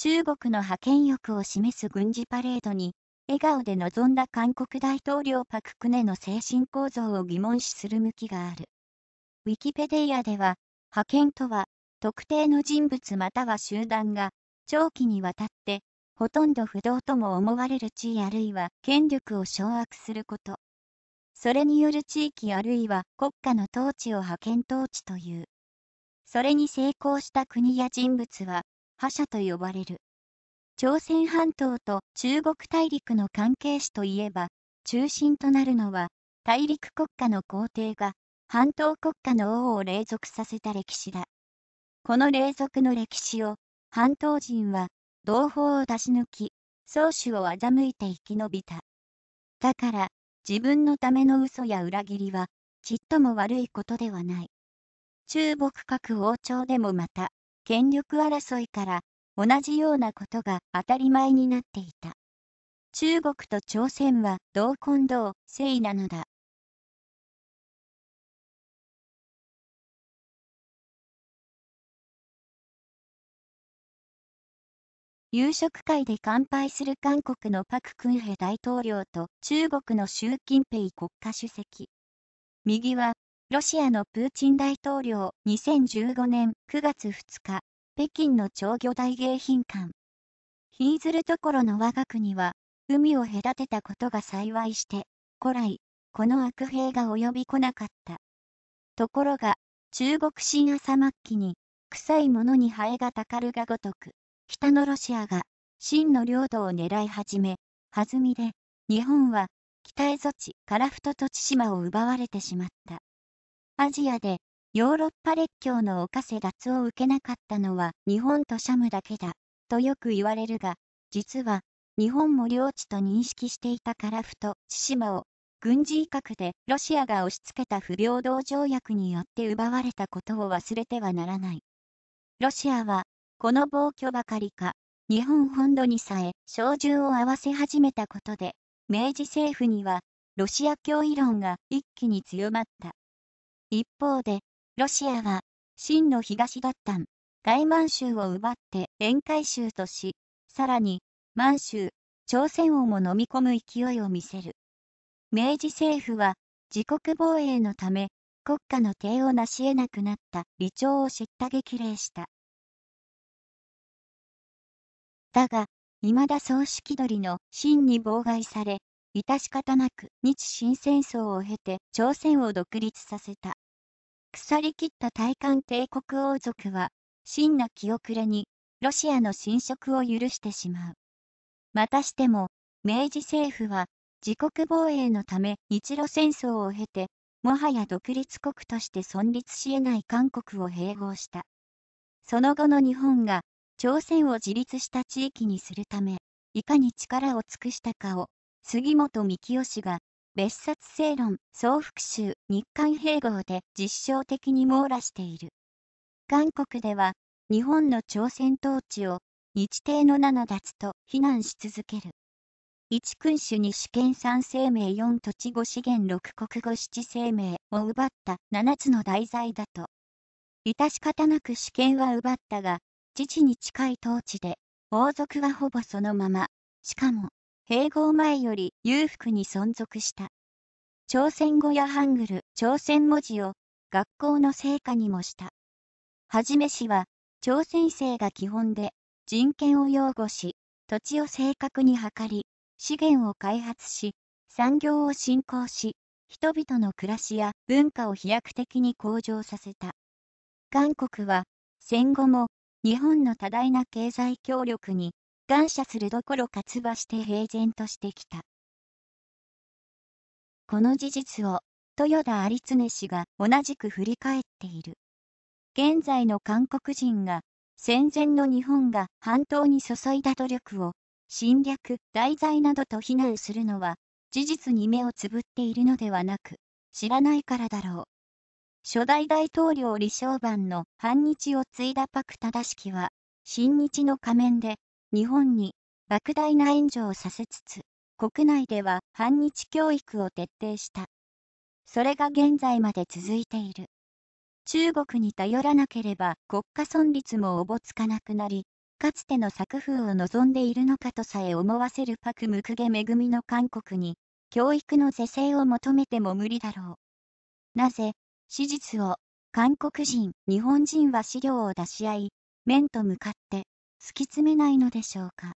中国の覇権欲を示す軍事パレードに、笑顔で臨んだ韓国大統領パククネの精神構造を疑問視する向きがある。ウィキペディアでは、派遣とは、特定の人物または集団が、長期にわたって、ほとんど不動とも思われる地位あるいは権力を掌握すること。それによる地域あるいは国家の統治を覇権統治という。それに成功した国や人物は、覇者と呼ばれる。朝鮮半島と中国大陸の関係史といえば、中心となるのは、大陸国家の皇帝が、半島国家の王を隷属させた歴史だ。この隷属の歴史を、半島人は、同胞を出し抜き、宗主を欺いて生き延びた。だから、自分のための嘘や裏切りは、ちっとも悪いことではない。中国各王朝でもまた、権力争いから同じようなことが当たり前になっていた。中国と朝鮮は同根同性なのだ。夕食会で乾杯する韓国のパク・クンヘ大統領と中国の習近平国家主席。右はロシアのプーチン大統領2015年9月2日、北京の長魚大迎賓館。ヒーズルところの我が国は、海を隔てたことが幸いして、古来、この悪兵が及びこなかった。ところが、中国新朝末期に、臭いものにハエがたかるがごとく、北のロシアが、真の領土を狙い始め、弾みで、日本は、北蝦夷地、樺太と千島を奪われてしまった。アジアでヨーロッパ列強の犯せ脱を受けなかったのは日本とシャムだけだ、とよく言われるが、実は日本も領地と認識していた樺太、千島を軍事威嚇でロシアが押し付けた不平等条約によって奪われたことを忘れてはならない。ロシアはこの暴挙ばかりか、日本本土にさえ照準を合わせ始めたことで、明治政府にはロシア脅威論が一気に強まった。一方で、ロシアは、真の東奪還、外満州を奪って沿海州とし、さらに、満州、朝鮮をも飲み込む勢いを見せる。明治政府は、自国防衛のため、国家の帝を成し得なくなった李朝を叱咤激励した。だが、未だ総式取りの真に妨害され、致し方なく日清戦争を経て朝鮮を独立させた。腐りきった大韓帝国王族は、真な気遅れに、ロシアの侵食を許してしまう。またしても、明治政府は、自国防衛のため日露戦争を経て、もはや独立国として存立し得ない韓国を併合した。その後の日本が、朝鮮を自立した地域にするため、いかに力を尽くしたかを杉本幹雄氏が、別冊正論総復習日韓併合で実証的に網羅している。韓国では、日本の朝鮮統治を日程の7奪と非難し続ける。一君主に主権三生命4土地5資源6国語七生命を奪った7つの題材だと。致し方なく主権は奪ったが、父に近い統治で、王族はほぼそのまま、しかも、併合前より裕福に存続した。朝鮮語やハングル、朝鮮文字を学校の成果にもした。はじめ氏は、朝鮮生が基本で人権を擁護し、土地を正確に測り、資源を開発し、産業を振興し、人々の暮らしや文化を飛躍的に向上させた。韓国は、戦後も日本の多大な経済協力に感謝するどころか唾して平然としてきた。この事実を、豊田有常氏が同じく振り返っている。現在の韓国人が、戦前の日本が半島に注いだ努力を、侵略、題材などと非難するのは、事実に目をつぶっているのではなく、知らないからだろう。初代大統領李承晩の反日を継いだパク・正し式は、新日の仮面で日本に莫大な援助をさせつつ、国内では反日教育を徹底した。それが現在まで続いている。中国に頼らなければ国家存立もおぼつかなくなり、かつての作風を望んでいるのかとさえ思わせるパク・ムクゲ恵みの韓国に、教育の是正を求めても無理だろう。なぜ、史実を、韓国人、日本人は資料を出し合い、面と向かって、突き詰めないのでしょうか